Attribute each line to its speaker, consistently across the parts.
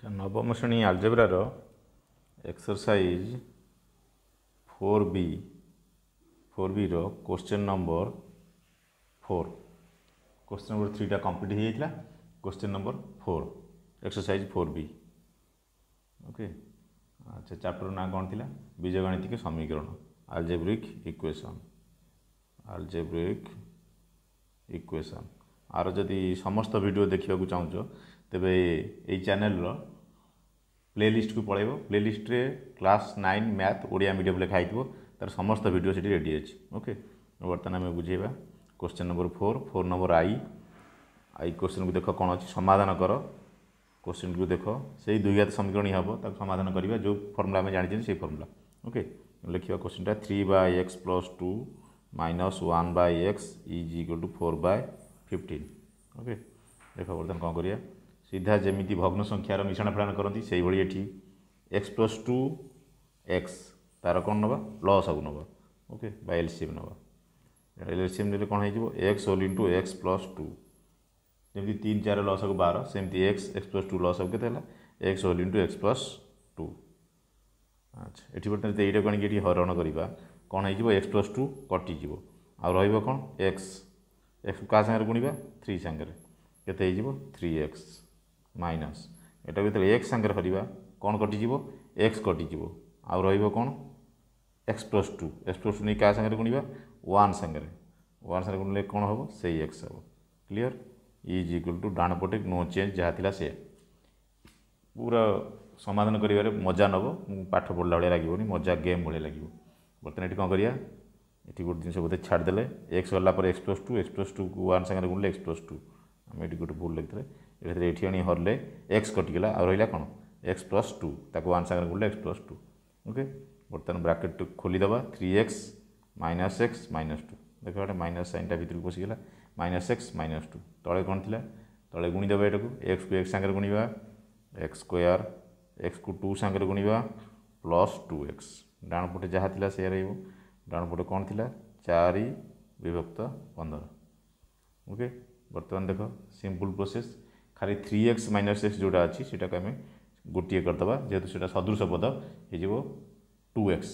Speaker 1: আচ্ছা, নবম শ্রেণী আলজেব্রার এক্সরসাইজ ফোর বি ফোর বির question number four question number থ্রিটা কমপ্লিট হয়ে যাই question number four exercise four B okay আচ্ছা চ্যাপ্টর না কোণ লা বীজগাণিতিক সমীকরণ আলজেব্রিক ইকুয়েশন আলজেব্রিক ইকুয়েশন আর যদি সমস্ত ভিডিও দেখা চাহুছ ତେବେ ଏଇ ଚ୍ୟାନେଲ୍ର ପ୍ଲେଲିଷ୍ଟକୁ ପଳାଇବ ପ୍ଲେଲିଷ୍ଟରେ class nine math Odia medium ଲେଖା ହେଇଥିବ ତା'ର ସମସ୍ତ ଭିଡ଼ିଓ ସେଠି ରେଡ଼ି ଅଛି ଓକେ ବର୍ତ୍ତମାନ ଆମେ ବୁଝେଇବା question number four four number I I କୋଶ୍ଚେନ୍କୁ ଦେଖ କ'ଣ ଅଛି ସମାଧାନ କର କୋଶ୍ଚେନ୍କୁ ଦେଖ ସେଇ ଦୁଇଘାତ ସମୀକରଣ ହିଁ ହେବ ତାକୁ ସମାଧାନ କରିବା ଯେଉଁ ଫର୍ମୁଲା ଆମେ ଜାଣିଛନ୍ତି ସେଇ ଫର୍ମୁଲା ଓକେ ଲେଖିବା କୋଶ୍ଚିନ୍ଟା three by x plus two minus one by x is equal to four by fifteen okay ଦେଖ ବର୍ତ୍ତମାନ କ'ଣ କରିବା ସିଧା ଯେମିତି ଭଗ୍ନ ସଂଖ୍ୟାର ମିଶାଣ ଫେଡ଼ାଣ କରନ୍ତି ସେଇଭଳି ଏଠି ଏକ୍ସ ପ୍ଲସ୍ ଟୁ ଏକ୍ସ ତା'ର କ'ଣ ନେବା ଲସାକୁ ନେବା ଓକେ ବା ଏଲ୍ସିଏମ୍ ନେବା ଏଲ୍ସିଏମ୍ ନେଲେ କ'ଣ ହେଇଯିବ x whole into x plus two ଯେମିତି ତିନି ଚାରି ଲସାକୁ ବାର ସେମିତି ଏକ୍ସ ଏକ୍ସ ପ୍ଲସ୍ ଟୁ ଲସାକୁ କେତେ ହେଲା x whole into x plus two ଆଚ୍ଛା ଏଠି ବର୍ତ୍ତମାନ ଏଇଟାକୁ ଆଣିକି ଏଠି ହରଣ କରିବା କ'ଣ ହେଇଯିବ ଏକ୍ସ ପ୍ଲସ୍ ଟୁ କଟିଯିବ ଆଉ ରହିବ କ'ଣ ଏକ୍ସ ଏକ୍ସ କାହା ସାଙ୍ଗରେ ଗୁଣିବା ଥ୍ରୀ ସାଙ୍ଗରେ କେତେ ହେଇଯିବ ଥ୍ରୀ ଏକ୍ସ মাইନସ୍ এটা ভিতরে এক্স সাংরে হরিবা କ'ଣ କଟିଯିବ ଏକ୍ସ କଟିଯିବ ଆଉ ରହିବ କ'ଣ x plus two x plus two ନେଇ କାହା ସାଙ୍ଗରେ ଗୁଣିବା ୱାନ୍ ସାଙ୍ଗରେ ୱାନ୍ ସାଙ୍ଗରେ ଗୁଣିଲେ କ'ଣ ହେବ ସେଇ ଏକ୍ସ ହେବ କ୍ଲିଅର୍ ଇଜ୍ ଇକ୍ୱାଲ୍ ଟୁ ଡାହାଣ ପଟେ ନୋ ଚେଞ୍ଜ ଯାହା ଥିଲା ସେ ପୁରା ସମାଧାନ କରିବାରେ ମଜା ନେବ ପାଠ ପଢ଼ିଲା ଭଳିଆ ଲାଗିବନି ମଜା ଗେମ୍ ଭଳିଆ ଲାଗିବ ବର୍ତ୍ତମାନ ଏଠି କ'ଣ କରିବା ଏଠି ଗୋଟେ ଜିନିଷ ବୋଧେ ଛାଡ଼ିଦେଲେ ଏକ୍ସ ଗଲା ପରେ x plus two x plus ଟୁକୁ ୱାନ୍ ସାଙ୍ଗରେ ଗୁଣିଲେ ଏକ୍ସ ପ୍ଲସ୍ ଟୁ ଆମେ ଏଠି ଗୋଟେ ଭୁଲ ଲେଖିଥିଲେ ଏଠାରେ ଏଇଠି ଆଣି ହରିଲେ ଏକ୍ସ କଟିଗଲା ଆଉ ରହିଲା କ'ଣ ଏକ୍ସ ପ୍ଲସ୍ ଟୁ ତାକୁ ୱାନ୍ ସାଙ୍ଗରେ ଗୁଣିଲେ ଏକ୍ସ ପ୍ଲସ୍ ଟୁ ଓକେ ବର୍ତ୍ତମାନ ବ୍ରାକେଟ୍ ଖୋଲିଦେବା three x minus x minus two ଦେଖ ଗୋଟେ ମାଇନସ୍ ସାଇନ୍ଟା ଭିତରକୁ ପଶିଗଲା ମାଇନସ୍ ଏକ୍ସ ମାଇନସ୍ ଟୁ ତଳେ କ'ଣ ଥିଲା ତଳେ ଗୁଣିଦେବା ଏଟାକୁ ଏକ୍ସକୁ ଏକ୍ସ ସାଙ୍ଗରେ ଗୁଣିବା ଏକ୍ସ ସ୍କୋୟାର ଏକ୍ସକୁ ଟୁ ସାଙ୍ଗରେ ଗୁଣିବା ପ୍ଲସ୍ ଟୁ ଏକ୍ସ ଡାଣ ପଟେ ଯାହା ଥିଲା ସେୟା ରହିବ ଡାଣ ପଟେ କ'ଣ ଥିଲା ଚାରି ବିଭକ୍ତ ପନ୍ଦର ଓକେ ବର୍ତ୍ତମାନ ଦେଖ ସିମ୍ପଲ୍ ପ୍ରୋସେସ୍ খালি থ্রি এক্স মাଇନସ୍ ଏକ୍ସ ଯେଉଁଟା ଅଛି ସେଇଟାକୁ ଆମେ ଗୋଟିଏ କରିଦେବା ଯେହେତୁ ସେଇଟା ସଦୃଶ ପଦ ହେଇଯିବ two x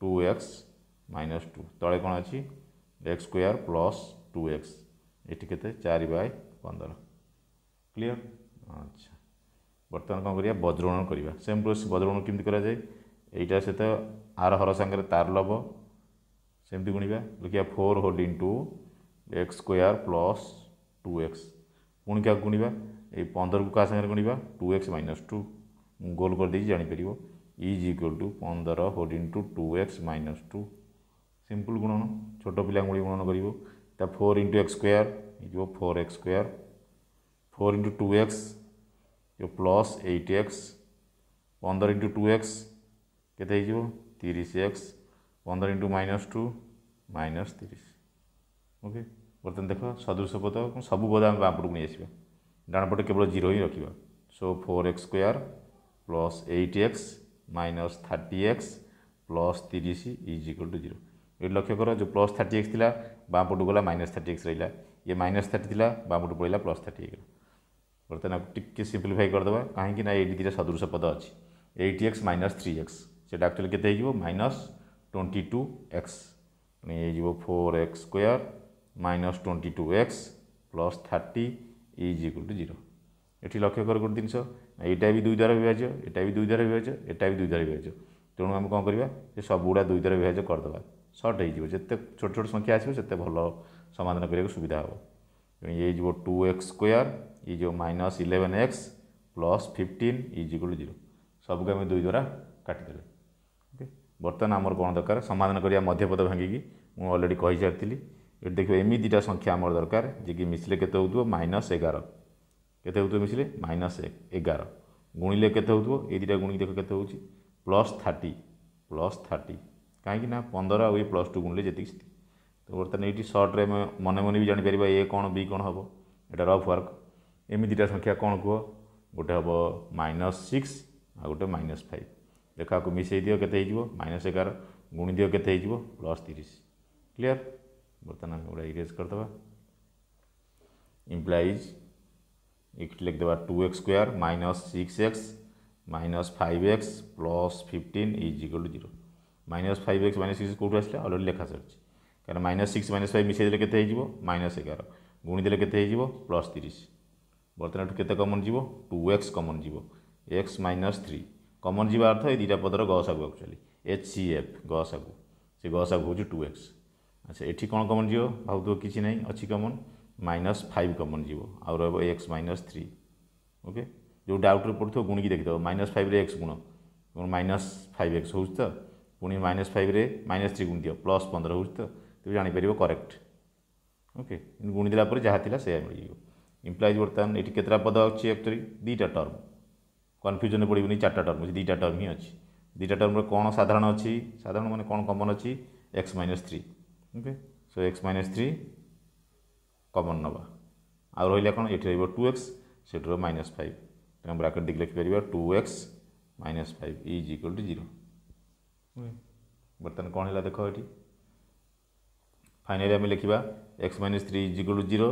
Speaker 1: two x minus two ତଳେ କ'ଣ ଅଛି x square plus two x ଏଠି କେତେ ଚାରି ବାଇ ପନ୍ଦର କ୍ଲିଅର ଆଚ୍ଛା ବର୍ତ୍ତମାନ କ'ଣ କରିବା ବଜ୍ରଗଣ କରିବା ସେମ୍ ପ୍ରୋସେସ୍ ବଜ୍ରଗଣ କେମିତି କରାଯାଏ ଏଇଟା ସହିତ ଆର ହର ସାଙ୍ଗରେ ତାର ଲବ ସେମିତି ଗୁଣିବା ଲେଖିବା four holding two x square plus two x पुणी क्या गुणवा ये पंदर को क्या सागर गुणवा टू एक्स माइनस टू गोल करदे जापर इज इक्वल टू पंदर whole into two x minus two simple गुणन छोट पिला गुणन कर four into x square four x square four into two x plus eight x पंदर इंटु टू एक्स केस एक्स पंदर इंटु माइनस टू माइनस तीस ओके okay. ବର୍ତ୍ତମାନ ଦେଖ ସଦୃଶ ପଦ ସବୁ ପଦ ଆମେ ବାମପଟକୁ ନେଇଆସିବା ଡାଣପଟେ କେବଳ ଜିରୋ ହିଁ ରଖିବା so four x square plus eight x minus thirty x plus ତିରିଶ ଇଜ୍ ଇକ୍ୱାଲ୍ ଟୁ ଜିରୋ ଏଠି ଲକ୍ଷ୍ୟ କର ଯେଉଁ ପ୍ଲସ୍ ଥାର୍ଟି ଏକ୍ସ ଥିଲା ବାମପଟୁ ଗଲା ମାଇନସ୍ ଥାର୍ଟି ଏକ୍ସ ରହିଲା ଇଏ ମାଇନସ୍ ଥାର୍ଟି ଥିଲା ବାମପଟୁ ପଳେଇଲା ପ୍ଲସ୍ ଥାର୍ଟି ହେଇଗଲା ବର୍ତ୍ତମାନ ଟିକେ ସିମ୍ପ୍ଲିଫାଇ କରିଦେବା କାହିଁକି ନା ଏଇଠି ଦୁଇଟା ସଦୃଶ ପଦ ଅଛି eight x minus three x ସେଇଟା ଆକ୍ଚୁଆଲି କେତେ ହେଇଯିବ ମାଇନସ୍ ଟ୍ୱେଣ୍ଟି ଟୁ ଏକ୍ସ ହେଇଯିବ four x square minus twenty two x plus thirty is equal to zero এটি লক্ষ্য কর গোটে জিনিস এইটা বি দুই দ্বারা বিভাজ্য এটা বি দুই দ্বারা বিভাজ্য এটা বি দুই দ্বারা বিভাজ্য তেমন আমি কম করা সে সবগুড়া দুই দ্বারা বিভাজ্য করেদেবা সর্ট হয়ে যাবে যেতে ছোট ছোট সংখ্যা আসবে সেতে ভালো সমাধান করা সুবিধা হব এই যাব two x square is minus eleven x plus fifteen is equal to zero সবুকে আমি দুই দ্বারা কাটিদেলে ওকে বর্তমান আমার কোণ দরকার সমাধান করা মধ্যপদ ভাঙ্গিকি মু অলরেডি কই সারি ଏଠି ଦେଖିବେ ଏମିତି ଦୁଇଟା ସଂଖ୍ୟା ଆମର ଦରକାର ଯିଏକି ମିଶିଲେ କେତେ ହେଉଥିବ ମାଇନସ୍ ଏଗାର କେତେ ହେଉଥିବ ମିଶିଲେ ମାଇନସ୍ ଏଗାର ଗୁଣିଲେ କେତେ ହେଉଥିବ ଏଇ ଦୁଇଟା ଗୁଣିକି ଦେଖ କେତେ ହେଉଛି ପ୍ଲସ୍ ଥାର୍ଟି ପ୍ଲସ୍ ଥାର୍ଟି କାହିଁକି ନା ପନ୍ଦର ଆଉ ଏଇ ପ୍ଲସ୍ ଟୁ ଗୁଣିଲେ ଯେତିକି ସେତିକି ତ ବର୍ତ୍ତମାନ ଏଇଠି ସର୍ଟରେ ଆମେ ମନେ ମନେ ବି ଜାଣିପାରିବା ଏ କ'ଣ ବି କ'ଣ ହେବ ଏଇଟା ରଫ୍ ୱାର୍କ ଏମିତି ଦୁଇଟା ସଂଖ୍ୟା କ'ଣ କୁହ ଗୋଟେ ହେବ ମାଇନସ୍ ସିକ୍ସ ଆଉ ଗୋଟେ ମାଇନସ୍ ଫାଇଭ୍ ଦେଖ ଆକୁ ମିଶାଇ ଦିଅ କେତେ ହେଇଯିବ ମାଇନସ୍ ଏଗାର ଗୁଣି ଦିଅ କେତେ ହେଇଯିବ ପ୍ଲସ୍ ତିରିଶ କ୍ଲିଅର୍ বর্তমান আমি ওটা ইরেজ করদেবা ইমপ্লাইজ এটি লিখদেবা two x square minus six x minus five x plus fifteen is equal to zero minus five x minus six কোথাও আসলে অলরেডি লেখা সরিছে কারণ মাইনস সিক্স মাইনস ফাইভ মিশাই দিলে কেতে হয়ে মাইনস এগার গুণি দিলে কেতে হয়ে প্লস তিরিশ বর্তমান এটু কেতে কমন যাব টু এক্স কমন যাব এক্স মাইনস থ্রি কমন যাওয়ার অর্থ এই দুইটা পদর গস আগু আকচুয়ালি এচ সি এফ গস আগু সে গস আগু হচ্ছে টু এক্স আচ্ছা এটি কোণ কমন যাব ভাবুথ কিছু না অছি কমন মাইনস ফাইভ কমন যাব আউ রহব এক্স মাইনস থ্রি ওকে যে ডাউটরে পড়ুথ গুণিকি দেখিদেব মাইনস ফাইভ্রে এক্স গুণ এবং মাইনস ফাইভ এক্স হচ্ছে তো পুঁ মাইনস ফাইভ্রে মাইনস থ্রি গুণ দিও প্লস পনেরো হচ্ছে তো তুমি জাঁপার করেক্ট ওকে গুণিদেলা পরে যা লা সেয়া মিলিযোগ ইমপ্লাইজ বর্তমান এটি কেতটা পদ আছে একচুয়ালি দুইটা টর্ম কনফ্যুজনে পড়বনি চারটা টর্ম আছে দুইটা টর্ম হি আছে দুইটা টর্মরে কোণ সাধারণ অছি সাধারণ মানে কোণ কমন অছি x minus three okay so x minus three common নেবা ଆଉ ରହିଲା କ'ଣ ଏଠି ରହିବ ଟୁ ଏକ୍ସ ସେଠି ରହିବ ମାଇନସ୍ ଫାଇଭ୍ ତେଣୁ ବ୍ରାକେଟ୍ ଦେଇକି ଲେଖିପାରିବା two x minus five is equal to zero ବର୍ତ୍ତମାନ କ'ଣ ହେଲା ଦେଖ ଏଠି ଫାଇନାଲି ଆମେ ଲେଖିବା x minus three is equal to zero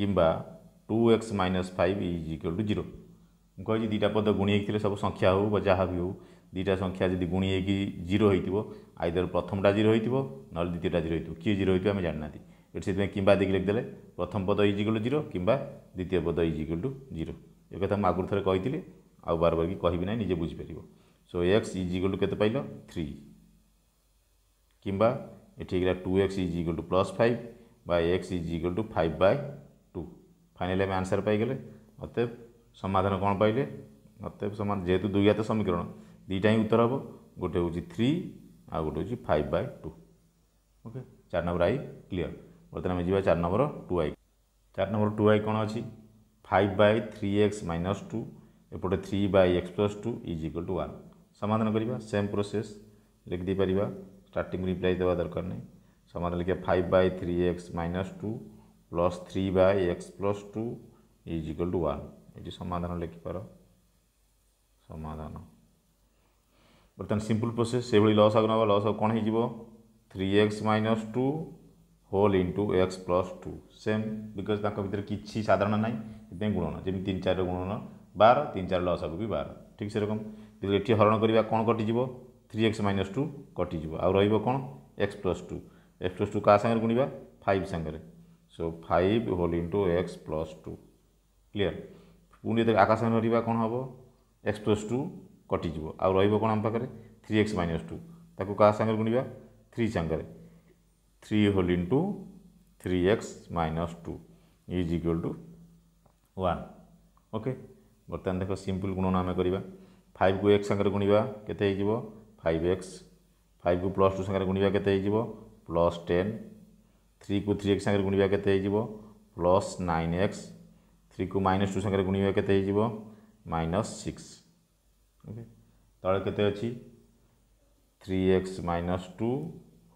Speaker 1: କିମ୍ବା two x minus five is equal to zero ମୁଁ କହିଛି ଦୁଇଟା ପଦ ଗୁଣି ହେଇଥିଲେ ସବୁ ସଂଖ୍ୟା ହେଉ ବା ଯାହା ବି ହେଉ দুইটা সংখ্যা যদি গুণিয়ে কি জিরো হয়েছিল আইদর প্রথমটা জিরো হয়েছিল নহলে দ্বিতীয়টা জিরো হয়েছিল কি জিরো হয়েছিল আমি জানি না এটি সেই কিংবা দেখি লিখিদেলে প্রথম পদ ইজিকুল টু জিরো কিংবা দ্বিতীয় পদ ইজিকুল টু জিরো এ কথা মু আগুর থরে কইলি আউ বারবার কি কহিবি না নিজে বুঝিপারিব সো এক্স ইজিকুল টু কেতে পাইল থ্রি কিংবা এটি গেলা two x is equal to plus five বা x is equal to five by two finally আমি আনসার পাইগলে অতএব সমাধান কোণ পাইলে অতএব সমাধান যেহেতু দুই হাতে সমীকরণ দুইটা ହିଁ ଉତ୍ତର ହେବ ଗୋଟେ ହେଉଛି ଥ୍ରୀ ଆଉ ଗୋଟେ ହେଉଛି ଫାଇଭ୍ ବାଇ ଟୁ ଓକେ ଚାରି ନମ୍ବର ଆଇ କ୍ଲିଅର ବର୍ତ୍ତମାନ ଆମେ ଯିବା ଚାରି ନମ୍ବର ଟୁ ଆଇ ଚାରି ନମ୍ବର ଟୁ ଆଇ କ'ଣ ଅଛି five by three x minus two ଏପଟେ three by x plus two is equal to one ସମାଧାନ କରିବା ସେମ୍ ପ୍ରୋସେସ୍ ଲେଖିଦେଇପାରିବା ଷ୍ଟାର୍ଟିଂ ରିପ୍ଲାଇ ଦେବା ଦରକାର ନାହିଁ ସମାଧାନ ଲେଖିବା five by three x minus two plus three by x plus two is equal to one ଏଠି ସମାଧାନ ଲେଖିପାର ସମାଧାନ ବର୍ତ୍ତମାନ ସିମ୍ପଲ୍ ପ୍ରୋସେସ୍ ସେଭଳି ଲସ୍ ଆଗ ନେବା ଲସ୍ କ'ଣ ହେଇଯିବ three x minus two whole into x plus two same because তাঁর ভিতরে কিছু সাধারণ নাই সেপাই গুণন যেমন তিন চার গুণন বার তিন চার লসাগু বি বার ঠিক সেরকম যদি এটি হরণ করা কোণ কটিযোগ থ্রি এক্স মাইনস টু কটিযোগ আইব কোণ x plus two x plus two কাহ সাংরে গুণবা ফাইভ সাংরে so five whole into x plus two clear পুনি আকাশ সাংরে কোণ হব এক্স প্লস টু কটিযোগ আউ রহব কোণ আম পাখে থ্রি এক্স মাইনস টু তাকে কাহা সাংরে গুণবা থ্রি সাংরে three whole into three x minus two is equal to one okay বর্তমান দেখ সিম্পল গুণন আমি করা ফাইভ কু এক্স সাংরে গুণবা কেতে হয়ে ফাইভ এক্স ফাইভ কু প্লস টু সাংরে গুণবা কেতে হয়ে প্লস টেন থ্রি কু থ্রি এক্স সাংরে গুণবা কেতে হয়ে প্লস নাইন এক্স থ্রি কু মাইনস টু সাংরে গুণবা কেতে হয়ে মাইনস সিক্স ओके तले के अच्छी three x minus two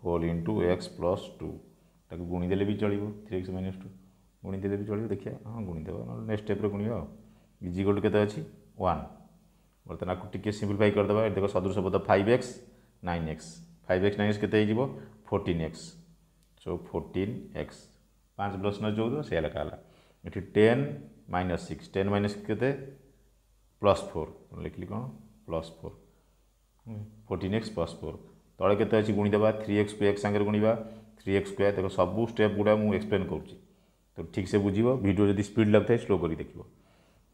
Speaker 1: whole into x plus two ताकि गुणीदे भी चलो थ्री एक्स माइनस टू गुणीदे भी चलो देखिए हाँ गुणीद ना नेक्स्ट स्टेप गुण इज इक्वल के वन बर्तमान आपको टी सीम्प्लीफाई करदे देख सदृश पद five x nine x five x nine x के fourteen x so fourteen x पाँच प्लस नौ चौदह से लेखा ये ten minus six ten minus के प्लस फोर लिखिली कौन plus four fourteen x plus four तले के गुणीदे थ्री एक्स को एक्स सागर गुणवा थ्री एक्स स्क्वयर देखो सब स्टेप गुड़ा मुझे एक्सप्लेन कर तो ठीक से बुझे भिडियो जब स्पीड लगता है स्लो कर देख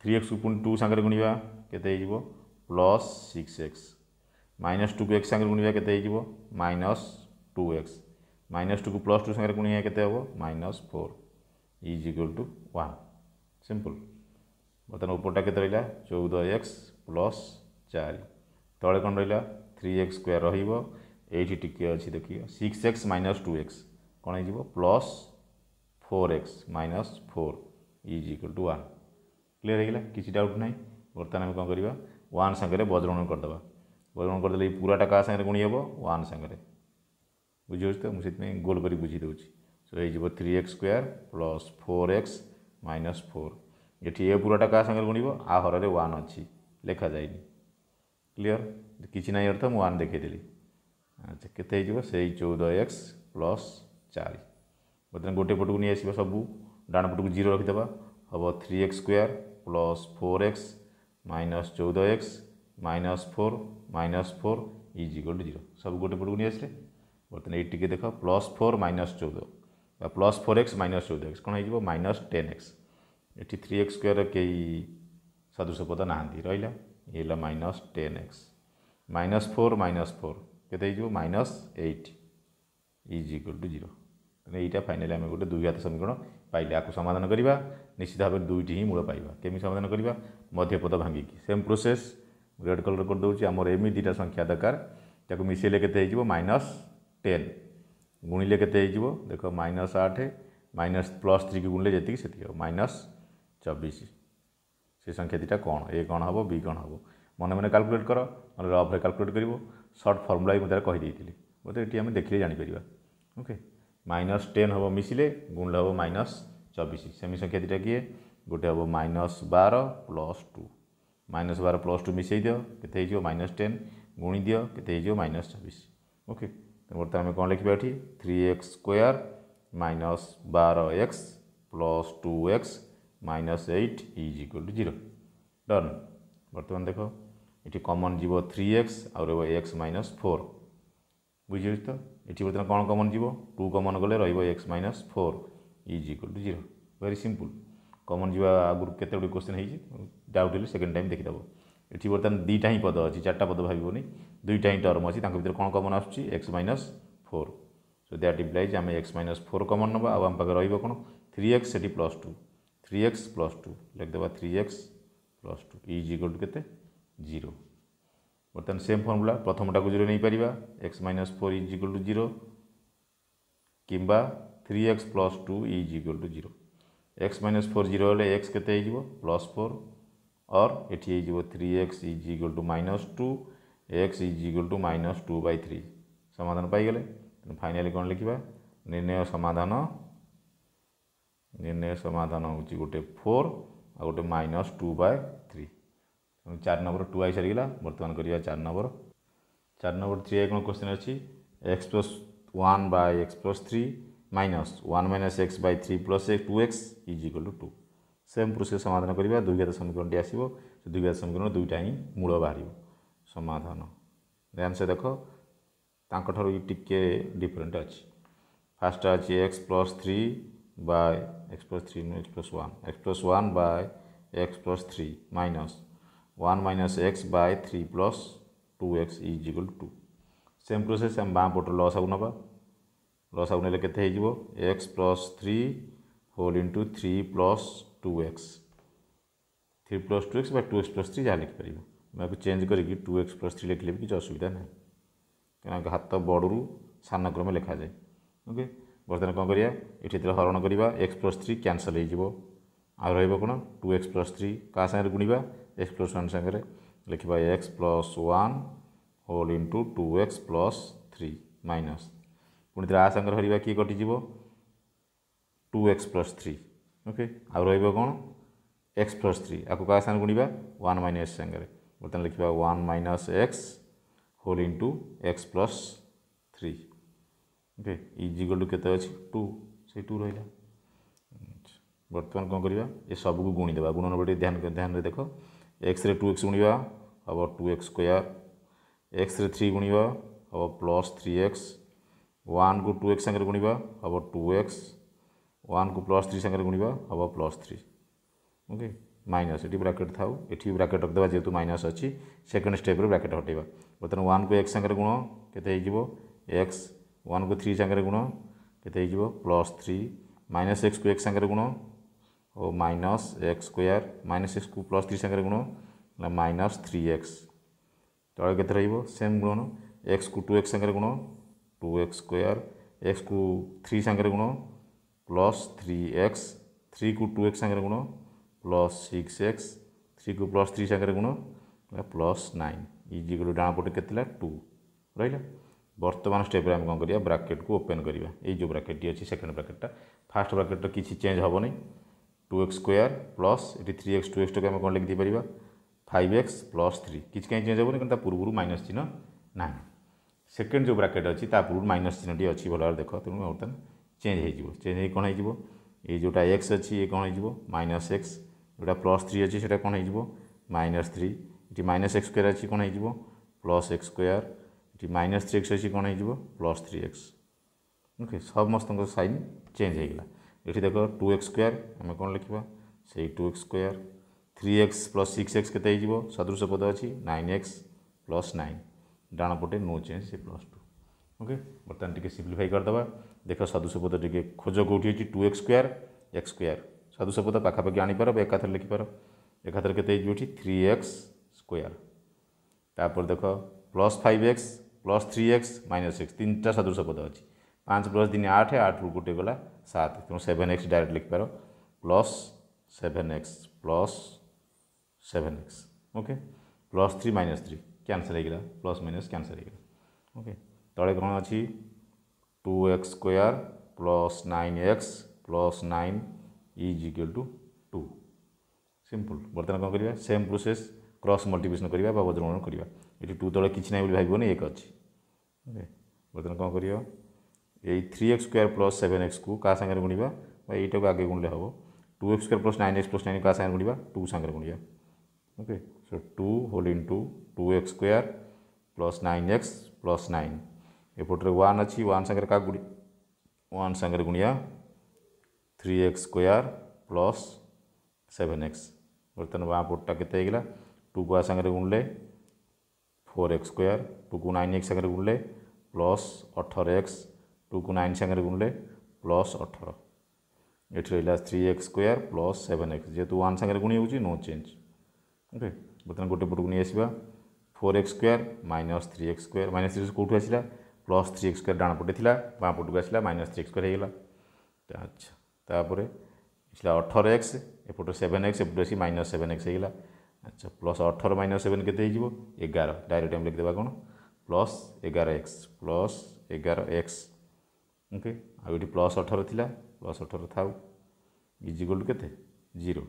Speaker 1: थ्री एक्स को पुणी टू सागर गुणवा के plus six x minus two को एक्स सागर गुणवा के minus two x minus two को प्लस टू सागर गुणवा के minus four is equal to one simple बर्तमान उपरटा के चौदह एक्स प्लस चार तले कौन रहा थ्री एक्स स्क् रही टी अच्छी देखिए six x minus two x कौन हो plus four x minus four is equal to वा क्लीयर होगा किसी डाउट ना बर्तमान आम कौन करवा वन सागर बज्रगण करदे बज्रगण करदे पूरा टा सा गुणी हे वन सागर बुझी तो मुझे गोल कर बुझीदे सो हो three x square plus four x minus four ये पूरा टा सा गुणी आ हर में वन अच्छी लिखा जाए क्लीयर किसी ना अर्थ मुन देखीदी अच्छा के चौदह एक्स प्लस चार बर्तमान गोटे पट को नहीं आसवा डाण डाण को जीरो रखीदेव हम three x square plus four x minus चौदह x minus four minus four is equal to zero सब गोटे को नहीं आसे बर्तमान ये टी देख प्लस फोर माइनस चौदह प्लस फोर एक्स माइनस चौदह एक्स कौन हो माइनस टेन एक्स ये थ्री एक्स स्क्वयर कई सदृश पद ना रहा ये minus ten x minus four minus four के minus eight is equal to zero यहाँ फाइनाली आम गोटे दुई हाथ समीकरण पाइले आपको समाधान करवा निश्चित भाव दुईट ही मूल पाइबा केमी समाधान करवा मध्यपद भांगिक सेम प्रोसेस रेड कलर करदे आमर एम दुटा संख्या दरकार मिसेले के माइनस टेन गुणिले के देख माइनस आठ माइनस प्लस थ्री की गुणिले जी से माइनस चबीश ସେ ସଂଖ୍ୟା ଦୁଇଟା କ'ଣ ଏ କ'ଣ ହେବ ବି କ'ଣ ହେବ ମନେ ମନେ କାଲକୁଲେଟ୍ କର ନହେଲେ ରଫ୍ରେ କାଲକୁଲେଟ୍ କରିବ ସର୍ଟ ଫର୍ମୁଲା ବି ମୁଁ ତା'ର କହିଦେଇଥିଲି ବୋଧେ ଏଠି ଆମେ ଦେଖିଲେ ଜାଣିପାରିବା ଓକେ ମାଇନସ୍ ଟେନ୍ ହେବ ମିଶିଲେ ଗୁଣିଲେ ହେବ ମାଇନସ୍ ଚବିଶ ସେମି ସଂଖ୍ୟା ଦୁଇଟା କିଏ ଗୋଟେ ହେବ ମାଇନସ୍ ବାର ପ୍ଲସ୍ ଟୁ ମାଇନସ୍ ବାର ପ୍ଲସ୍ ଟୁ ମିଶାଇ ଦିଅ କେତେ ହେଇଯିବ ମାଇନସ୍ ଟେନ୍ ଗୁଣି ଦିଅ କେତେ ହେଇଯିବ ମାଇନସ୍ ଚବିଶ ଓକେ ବର୍ତ୍ତମାନ ଆମେ କ'ଣ ଲେଖିବା ଏଠି ଥ୍ରୀ ଏକ୍ସ ସ୍କୋୟାର୍ ମାଇନସ୍ ବାର x plus two x minus eight is equal to zero ডন বর্তমান দেখো এটি কমন যাব থ্রি এক্স আর রহব এক্স মাইনাস ফোর বুঝিপারছ তো এটি বর্তমান কোণ কমন যাব টু কমন গলে রহব x minus four is equal to zero very simple common যা আগুন কেতে গুড়ি কোশ্চেন হয়েছে ডাউট হলে সেকেন্ড টাইম দেখিদেব এটি বর্তমান দুইটা হি পদ অছি চারটা পদ ভাববনি দুইটা হি টর্ম অছি তাঁর ভিতরে কোণ কমন আসুচি x minus four so that implies আমি এক্স মাইনাস ফোর কমন নেবা আম পাখে রহব কোণ থ্রি এক্স সেটি plus two three x plus two लिखिदेवा three x plus two is equal to के जीरो बर्तमान सेम फर्मुला प्रथमटा को जीरो नहीं पार x minus four is equal to zero किंबा three x plus two is equal to zero x minus four zero x के plus four और ये three x is equal to minus two x is equal to minus two by three समाधान पाई finally कौन लिखा निर्णय समाधान যেনে সমাধান হচ্ছে গোটে ফোর আর গোটে মাইনস টু বাই থ্রি চার নম্বর টু আই সরিগলা বর্তমান করা চার নম্বর চার নম্বর থ্রি আই কোণ কোশ্চিন অছি x plus one by x plus three minus one minus x by three plus x two x is equal to two same process সমাধান করা দ্বিঘাত সমীকরণটি আসব সে দ্বিঘাত সমীকরণ দুইটা ହିଁ মূল বাহার সমাধান ধ্যান সে দেখ তাঠার টিকি ডিফরেন্ট অছি ফার্স্ট আছে x plus three by x three 3 into plus plus 1 x plus 1 by x plus 3 minus 1 minus x by 3 two 2x is equal to 2 same process आम बाँ पट लस आगु ना लस आगु ना के x plus three whole into three plus two x three plus two x two x plus three जहाँ लिखिपर मैं चेंज करके टू एक्स प्लस थ्री लिखले भी कि असुविधा ना कहीं हाथ बड़ू सान क्रम लिखा जाए ओके okay? ବର୍ତ୍ତମାନ କ'ଣ କରିବା ଏଠି ଯେତେବେଳେ ହରଣ କରିବା ଏକ୍ସ ପ୍ଲସ୍ ଥ୍ରୀ କ୍ୟାନସଲ୍ ହୋଇଯିବ ଆଉ ରହିବ କ'ଣ ଟୁ ଏକ୍ସ ପ୍ଲସ୍ ଥ୍ରୀ କାହା ସାଙ୍ଗରେ ଗୁଣିବା ଏକ୍ସ ପ୍ଲସ୍ ୱାନ୍ ସାଙ୍ଗରେ ଲେଖିବା x plus one whole into two x plus three minus ପୁଣି ଥରେ ଆ ସାଙ୍ଗରେ ହରିବା କିଏ କଟିଯିବ two x plus three okay ଆଉ ରହିବ କ'ଣ ଏକ୍ସ ପ୍ଲସ୍ ଥ୍ରୀ ଆକୁ କାହା ସାଙ୍ଗରେ ଗୁଣିବା ୱାନ୍ ମାଇନସ୍ ସାଙ୍ଗରେ ବର୍ତ୍ତମାନ ଲେଖିବା one minus x whole into x plus three okay is equal to के टू से टू रहा बर्तमान कौन कर ये सब कुछ गुणीदे गुणन ध्यान ध्यान देख एक्स टू एक्स गुणवा हम two x square x three गुणवा हम प्लस थ्री एक्स वन को टू एक्स सागर गुणवा हम टू एक्स वन को प्लस थ्री सागर गुणवा हम प्लस थ्री ओके माइनस ये ब्राकेट था ब्राकेट रखदे जेहतु माइनस अच्छी सेकेंड स्टेप्रे ब्राकेट हटे बर्तमान वन को एक्स सागर गुण के एक्स ୱାନ୍କୁ ଥ୍ରୀ ସାଙ୍ଗରେ ଗୁଣ କେତେ ହେଇଯିବ ପ୍ଲସ୍ ଥ୍ରୀ ମାଇନସ୍ ଏକ୍ସକୁ ଏକ୍ସ ସାଙ୍ଗରେ ଗୁଣ ଓ ମାଇନସ୍ ଏକ୍ସ ସ୍କୋୟାର୍ ମାଇନସ୍ ଏକ୍ସକୁ ପ୍ଲସ୍ ଥ୍ରୀ ସାଙ୍ଗରେ ଗୁଣ ହେଲା ମାଇନସ୍ ଥ୍ରୀ ଏକ୍ସ ତଳେ କେତେ ରହିବ ସେମ୍ ଗୁଣନ ଏକ୍ସକୁ ଟୁ ଏକ୍ସ ସାଙ୍ଗରେ ଗୁଣ ଟୁ ଏକ୍ସ ସ୍କୋୟାର୍ ଏକ୍ସକୁ ଥ୍ରୀ ସାଙ୍ଗରେ ଗୁଣ ପ୍ଲସ୍ ଥ୍ରୀ ଏକ୍ସ ଥ୍ରୀକୁ ଟୁ ଏକ୍ସ ସାଙ୍ଗରେ ଗୁଣ ପ୍ଲସ୍ ସିକ୍ସ ଏକ୍ସ ଥ୍ରୀକୁ ପ୍ଲସ୍ ଥ୍ରୀ ସାଙ୍ଗରେ ଗୁଣ ପ୍ଲସ୍ ନାଇନ୍ ଇଜିଗୁଲ ଡାଣ ପଟେ କେତେ ଥିଲା ଟୁ ରହିଲା ବର୍ତ୍ତମାନ ଷ୍ଟେପ୍ରେ ଆମେ କ'ଣ କରିବା ବ୍ରାକେଟ୍କୁ ଓପେନ୍ କରିବା ଏଇ ଯେଉଁ ବ୍ରାକେଟ୍ଟି ଅଛି ସେକେଣ୍ଡ ବ୍ରାକେଟ୍ଟା ଫାର୍ଷ୍ଟ ବ୍ରାକେଟ୍ର କିଛି ଚେଞ୍ଜ ହେବନି ଟୁ ଏକ୍ସ ସ୍କୋୟାର ପ୍ଲସ୍ ଏଠି ଥ୍ରୀ ଏକ୍ସ ଟୁ ଏକ୍ସଟାକୁ ଆମେ କ'ଣ ଲେଖିଦେଇପାରିବା ଫାଇଭ୍ ଏକ୍ସ ପ୍ଲସ୍ ଥ୍ରୀ କିଛି କାହିଁ ଚେଞ୍ଜ ହେବନି କିନ୍ତୁ ତା ପୂର୍ବରୁ ମାଇନସ୍ ଚିହ୍ନ ନାହିଁ ସେକେଣ୍ଡ ଯେଉଁ ବ୍ରାକେଟ୍ ଅଛି ତା ପୂର୍ବରୁ ମାଇନସ୍ ଚିହ୍ନଟି ଅଛି ଭଲ ଭାବରେ ଦେଖ ତେଣୁ ବର୍ତ୍ତମାନ ଚେଞ୍ଜ ହୋଇଯିବ ଚେଞ୍ଜ ହେଇ କ'ଣ ହୋଇଯିବ ଏଇ ଯେଉଁଟା ଏକ୍ସ ଅଛି ଇଏ କ'ଣ ହୋଇଯିବ ମାଇନସ୍ ଏକ୍ସ ଯେଉଁଟା ପ୍ଲସ୍ ଥ୍ରୀ ଅଛି ସେଇଟା କ'ଣ ହୋଇଯିବ ମାଇନସ୍ ଥ୍ରୀ ଏଠି ମାଇନସ୍ ଏକ୍ସ ସ୍କୋୟାର ଅଛି କ'ଣ ହୋଇଯିବ plus x square minus three x अच्छी कौन हो प्लस थ्री एक्स ओके समस्त सैन चेज होगा ये देख टू एक्स स्क् आम कौन लिखा से two x square three x plus six x के सदृश पद अच्छी नाइन एक्स प्लस नाइन डाण पटे नो चेज से प्लस टू ओके बर्तमान टी सीम्प्लीफाई करदे देख सदृश पद टे खोज कौटी अच्छी two x square x square सदृश पद पाखापाखि आनीपार एका थर लिखिपार एका थर के थ्री एक्स स्क्पर देख plus five x plus three x minus x तीन टा सदृश पद अच्छे पाँच प्लस दिन आठ आठ रू गोटे गला सात तेना सेभेन एक्स डायरेक्ट लिख पार plus seven x plus seven x okay plus three minus three cancel हो गया प्लस माइनस क्यासल हो ओके तले कौन अच्छी two x square plus nine x plus nine is equal to two simple बर्तमान कौन करवा सेम प्रोसेस क्रस मल्टिप्लिकेसन करवा बद्रमण करवा ये टू तले कि नहीं भावनी एक अच्छी बर्तमान कौन कर three x square plus seven x को क्या सागर गुणवा यही तो आगे गुणले हम two x square plus nine x plus nine क्या गुणिया टू सागर गुणवा okay so two whole into two x square plus nine x plus nine एपटे वन अच्छी वन सागर क्या वन सागर गुणिया three x square plus seven x बर्तन वहाँ पटा के टू को आ सागर गुणले फोर एक्स स्क् टू को नाइन एक्स सागर गुणले प्लस अठर एक्स टू को नाइन सांगे गुणिले प्लस अठर ये रहा three x square plus seven x जेहतु वन सा गुणी हो नो चेज ओके बर्तमान गोटे पट को नहीं आसवा four x square minus three x square minus three कौटू आसा प्लस थ्री एक्स स्क् डाण पटे थी बाँ पट को आसा माइनस थ्री एक्स स्क् अच्छा तापर आसा अठर एक्स एपटे सेवेन एक्स एपटे आस माइनस सेवेन एक्स होगा अच्छा प्लस अठर माइनस सेवेन केगार डायरेक्ट टाइम लिखिदे कौन ପ୍ଲସ୍ ଏଗାର ଏକ୍ସ ପ୍ଲସ୍ ଏଗାର ଏକ୍ସ ଓକେ ଆଉ ଏଠି ପ୍ଲସ୍ ଅଠର ଥିଲା ପ୍ଲସ୍ ଅଠର ଥାଉ ଇଜିକୁଲ୍ କେତେ ଜିରୋ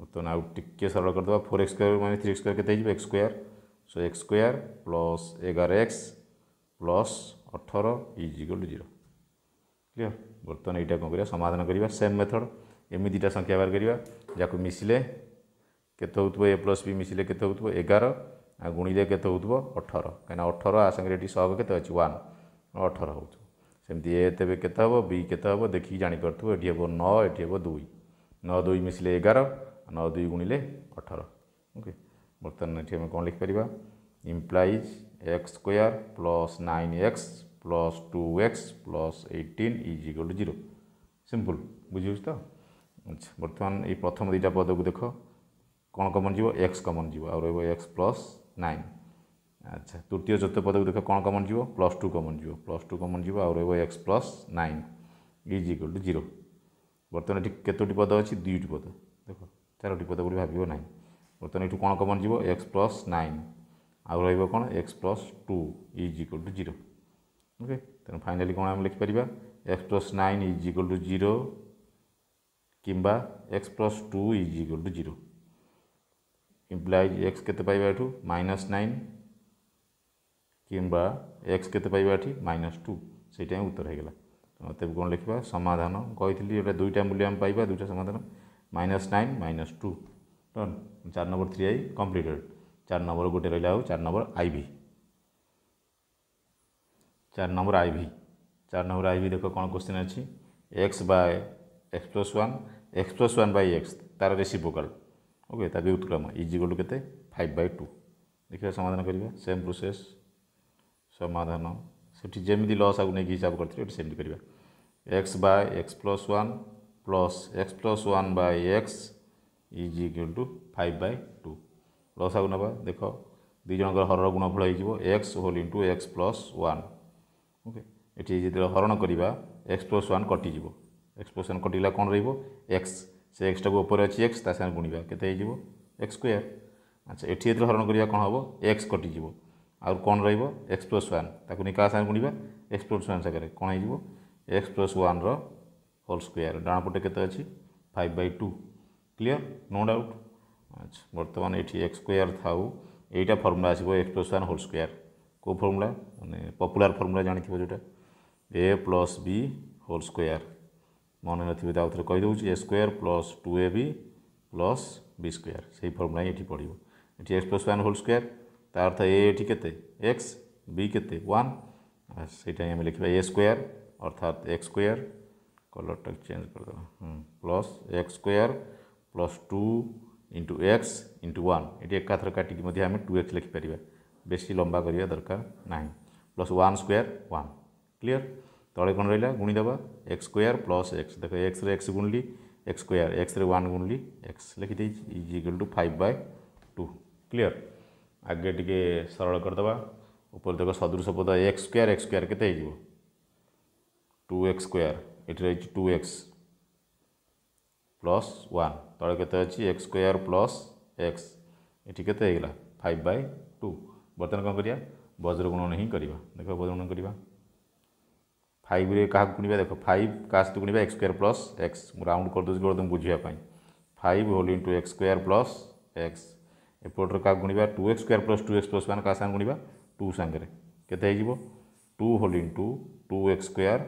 Speaker 1: ବର୍ତ୍ତମାନ ଆଉ ଟିକିଏ ସରଳ କରିଦେବା ଫୋର୍ ଏକ୍ସ ସ୍କୋୟାର୍ ମାନେ ଥ୍ରୀ ଏକ୍ସ ସ୍କୋୟାର୍ କେତେ ହେଇଯିବ x square so x square plus ଏଗାର ଏକ୍ସ ପ୍ଲସ୍ ଅଠର ଇଜିକୁଲ୍ ଜିରୋ କ୍ଲିଅର୍ ବର୍ତ୍ତମାନ ଏଇଟା କ'ଣ କରିବା ସମାଧାନ କରିବା ସେମ୍ ମେଥଡ୍ ଏମିତି ଦୁଇଟା ସଂଖ୍ୟା ବାହାର କରିବା ଯାହାକୁ ମିଶିଲେ କେତେ ହେଉଥିବ ଏ ପ୍ଲସ୍ ବି ମିଶିଲେ କେତେ ହେଉଥିବ ଏଗାର ଆଉ ଗୁଣିଲେ କେତେ ହେଉଥିବ ଅଠର କାହିଁକିନା ଅଠର ଆ ସାଙ୍ଗରେ ଏଠି ସହଗ କେତେ ଅଛି ୱାନ୍ ଅଠର ହେଉଥିବ ସେମିତି ଏ ତେବେ କେତେ ହେବ ବି କେତେ ହେବ ଦେଖିକି ଜାଣିପାରୁଥିବ ଏଠି ହେବ ନଅ ଏଠି ହେବ ଦୁଇ ନଅ ଦୁଇ ମିଶିଲେ ଏଗାର ନଅ ଦୁଇ ଗୁଣିଲେ ଅଠର ଓକେ ବର୍ତ୍ତମାନ ଏଠି ଆମେ କ'ଣ ଲେଖିପାରିବା implies x square plus nine x plus two x plus eighteen is equal to zero simple ବୁଝିହେଉଛି ତ ଆଚ୍ଛା ବର୍ତ୍ତମାନ ଏଇ ପ୍ରଥମ ଦୁଇଟା ପଦକୁ ଦେଖ କ'ଣ କମନ୍ ଯିବ ଏକ୍ସ କମନ୍ ଯିବ ଆଉ ରହିବ ଏକ୍ସ ପ୍ଲସ୍ নাইন আচ্ছা তৃতীয় যত পদক দেখ কোণ কমন যাব প্লস টু কমন যাব প্লস টু কমন যাব আর রহব x plus nine is equal to zero বর্তমানে এটি কতটি পদ অছি দুইটি পদ দেখ চারোটি পদ বলে ভাবিব না বর্তমানে এটু কোণ কমন যাব এক্স প্লস নাইন আর রহব কোণ x plus two is equal to zero okay তেমন ফাইনালি কোণ আমি লিখিপার x plus nine is equal to zero কিংবা x plus two is equal to zero implies x কেতে পাইবা এঠু মাইনাস নাইন কিংবা এক্স কেতে পাইবা এটি মাইনাস টু সেইটা ହିଁ ଉତ୍ତର ହେଇଗଲା ତେବେ କ'ଣ ଲେଖିବା ସମାଧାନ କହିଥିଲି ଏଇଟା ଦୁଇଟା ମୂଲ୍ୟ ଆମେ ପାଇବା ଦୁଇଟା ସମାଧାନ minus nine minus two done ଚାରି ନମ୍ବର ଥ୍ରୀ ଆଇ କମ୍ପ୍ଲିଟେଡ଼୍ ଚାରି ନମ୍ବର ଗୋଟେ ରହିଲା ଆଉ ଚାରି ନମ୍ବର ଆଇ ଭି ଚାରି ନମ୍ବର ଆଇ ଭି ଚାରି ନମ୍ବର ଆଇ ଭି ଦେଖ କ'ଣ କୋଶ୍ଚିନ୍ ଅଛି x by x plus one x plus one by x ତା'ର ରେସିପୋକାଲ୍ ওকে তাকে উৎক্রম ইজিগোল কেতে ফাইভ বাই টু ଦେଖିବା ସମାଧାନ କରିବା ସେମ୍ ପ୍ରୋସେସ୍ ସମାଧାନ ସେଠି ଯେମିତି ଲସ୍ ଆକୁ ନେଇକି ହିସାବ କରିଥିଲେ ଏଠି ସେମିତି କରିବା x by x plus one plus x plus one by x is equal to five by two ଲସ୍ ଆକୁ ନେବା ଦେଖ ଦୁଇ ଜଣଙ୍କର ହରର ଗୁଣଫଳ ହେଇଯିବ x whole into x plus one okay ଏଠି ଯେତେବେଳେ ହରଣ କରିବା ଏକ୍ସ ପ୍ଲସ୍ ୱାନ୍ କଟିଯିବ ଏକ୍ସ ପ୍ଲସ୍ ୱାନ୍ କଟିଗଲା କ'ଣ ରହିବ ଏକ୍ସ ସେ ଏକ୍ସଟାକୁ ଉପରେ ଅଛି ଏକ୍ସ ତା ସାଙ୍ଗରେ ଗୁଣିବା କେତେ ହେଇଯିବ ଏକ୍ସ ସ୍କୋୟାର ଆଚ୍ଛା ଏଠି ଯେତେବେଳେ ହରଣ କରିବା କ'ଣ ହେବ ଏକ୍ସ କଟିଯିବ ଆଉ କ'ଣ ରହିବ ଏକ୍ସ ପ୍ଲସ୍ ୱାନ୍ ତାକୁ ନେଇ କାହା ସାଙ୍ଗରେ ଗୁଣିବା ଏକ୍ସ ପ୍ଲସ୍ ୱାନ୍ ସାଙ୍ଗରେ କ'ଣ ହେଇଯିବ ଏକ୍ସ ପ୍ଲସ୍ ୱାନ୍ର ହୋଲ୍ ସ୍କୋୟାର ଡାହାଣ ପଟେ କେତେ ଅଛି five by two clear no doubt ଆଚ୍ଛା ବର୍ତ୍ତମାନ ଏଠି ଏକ୍ସ ସ୍କୋୟାର ଥାଉ ଏଇଟା ଫର୍ମୁଲା ଆସିବ x plus one whole square କେଉଁ ଫର୍ମୁଲା ମାନେ ପପୁଲାର ଫର୍ମୁଲା ଜାଣିଥିବ ଯେଉଁଟା a plus b whole square मन रखिए आउ थे कहीदे a square plus two a b plus b square से ही फर्मुला ये पड़ो ये x plus one whole square तार्थ एटि एक्स बी के वन से आम लिखा ए स्क्वयर अर्थात एक्स स्क्वयर कलर टाइम चेज कर plus x square plus two into x into one ये एका थर काटिकी टू एक्स लिखिपर बेस लंबा करवा दरकार ना plus one square one clear तले कौन रहा गुणीदे एक्स स्क् प्लस एक्स देख एक्स एक्स गुणली एक्स स्क् एक्स वन गुणली एक्स लिखिद is equal to five by two clear आगे टी सरल करदे ऊपर देख सदृश पद एक्स स्क् एक्स स्क् के टू एक्स स्क्वयर रही टू एक्स प्लस वन तले के एक्स स्क् प्लस एक्स इटि के फाइव बै टू बर्तमान कौन कर बज्र गुणन ही देख वज्रगुणन करवा फाइव रे क्या गुणवा देख फाइव का सहित x square plus x round करदे गोटे तुम बुझापी five whole into x square plus x एपटर क्या गुणवा two x square plus two x plus one क्या सागर टू सागर के two whole into two x square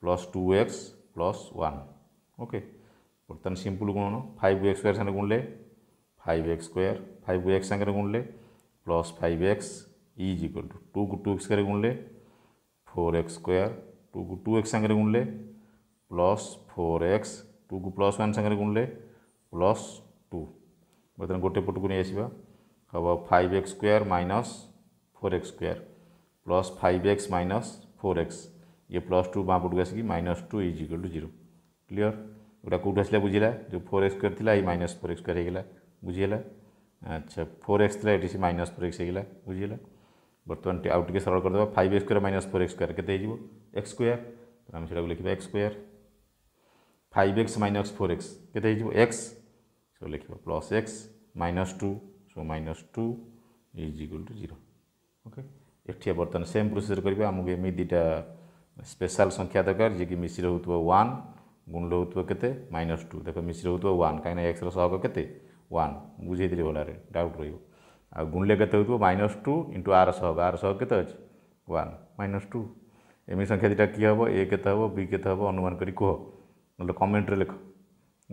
Speaker 1: plus two x plus one okay बर्तमान सिंपल गुण फाइव एक्स स्क्वयर सागर गुणले five x square five x सागर गुणले plus five x is equal to to को टू एक्स स्क्वयर गुणले four x square two को two x सांगे गुणले प्लस फोर एक्स टू को प्लस वन सांगे गुणले प्लस टू बर्तमान गोटे को नहीं आसवा हम five x square minus four x square plus five x minus four x ये प्लस टू बाँ को आसिक minus two is equal to zero clear गोटा कौट आसा बुझेगा जो फोर एक्स स्क्वयर था ये माइनस फोर एक्स स्क्वयर बुझेगा अच्छा फोर एक्स था ये सी माइनस फोर एक्स होगा बुझेगा बर्तमान आउ टे सरल करदे five x square minus four x square हो এক্স স্কোয়ার আমি সেটা লিখবা x square five x minus four x কেতে হয়ে এক্স সেটা লিখবা plus x minus two so minus two is equal to zero okay এটি বর্তমান সেম প্রোসেসর করা আমি এমনি দুইটা স্পেশাল সংখ্যা দরকার যে কি মিশ্র হোথা ওয়ান গুণলে হোথা কেতে মাইনস টু দেখ মিশ্র হোথা ওয়ান কিনা এক্সর সহগ কেতে ওয়ান বুঝাইলি ভালরে ডাউট রহব আর গুণলে কেতে হোথা মাইনস টু ইন্টু আর সহগ আর সহগ কেতে অ ওয়ান মাইনস টু एम संख्या दुटा किए हम ए केत बी केत अनुमान कर कमेन्ट्रे लिख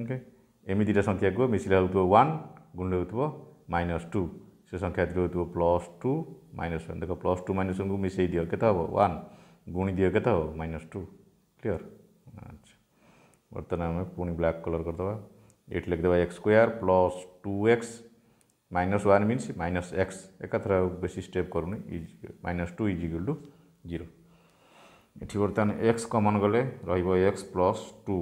Speaker 1: ओके एम दुटा संख्या कह मिसले होन गुण हो माइनस टू से संख्या दी हो प्लस टू माइनस वन देख प्लस टू माइनस वन को मिसे दि के वन गुणी दि के माइनस टू क्लीयर अच्छा बर्तमान आम पुणी ब्लाक कलर करदे ये लिखिद x square plus two x minus one minus minus x एक बेस स्टेप करूनी minus two is equal to zero এটি বর্তমানে এক্স কমন গলে রহব এক্স প্লস টু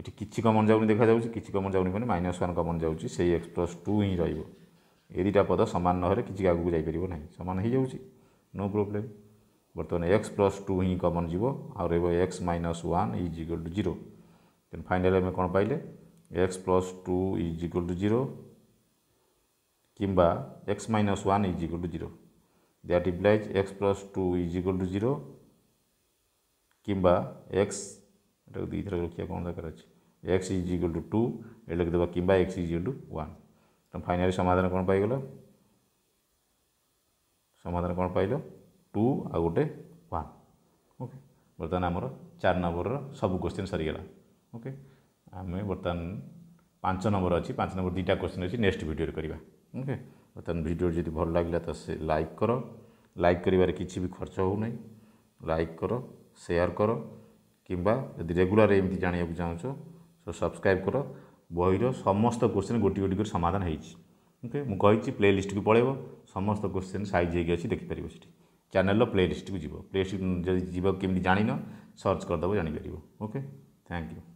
Speaker 1: এটি কিছু কমন যাওনি দেখা যাচ্ছে কিছু কমন যাওনি মানে মাইনস ওয়ান কমন যাচ্ছে সেই এক্স প্লস টু ହିଁ রহব এ দুইটা পদ সমান নহলে কিছু আগুক যাইপার না সমান হয়ে যাচ্ছে নো প্রোবলেম বর্তমানে এক্স প্লস টু ହିଁ কমন যাব আর রহব x minus one is equal to zero then finally আমি কোণ পাইলে x plus two is equal to zero কিংবা x minus one is equal to zero that implies x plus two is equal to zero किंबा x ए दुईथर लेखेको कम दर एक्स इज इक्वल ए टु एउटा किंबा एक्स इजल टु वान् त फाइनाली समाधान कमल समाधान कल टु आउटे 1 ओके वर्तमान आमर चार नम्बर सब सबै सरी सरिगला ओके आमे बर्तन पाँच नम्बर अब पाँच नम्बर दुईटा क्वेसन अस्ति नेक्सट भिडियो ओके बर्तियो जति भागला त लक भी खर्च होउ नै ल ସେୟାର କର କିମ୍ବା ଯଦି ରେଗୁଲାର ଏମିତି ଜାଣିବାକୁ ଚାହୁଁଛ ସୋ ସବସ୍କ୍ରାଇବ୍ କର ବହିର ସମସ୍ତ କୋଶ୍ଚିନ୍ ଗୋଟି ଗୋଟି କରି ସମାଧାନ ହେଇଛି ଓକେ ମୁଁ କହିଛି ପ୍ଲେ ଲିଷ୍ଟକୁ ପଳେଇବ ସମସ୍ତ କୋଶ୍ଚିନ୍ ସାଇଜ୍ ହେଇକି ଅଛି ଦେଖିପାରିବ ସେଠି ଚ୍ୟାନେଲର ପ୍ଲେ ଲିଷ୍ଟକୁ ଯିବ ପ୍ଲେ ଲିଷ୍ଟ ଯଦି ଯିବ କେମିତି ଜାଣିନ ସର୍ଚ୍ଚ କରିଦେବ ଜାଣିପାରିବ ଓକେ ଥ୍ୟାଙ୍କ ୟୁ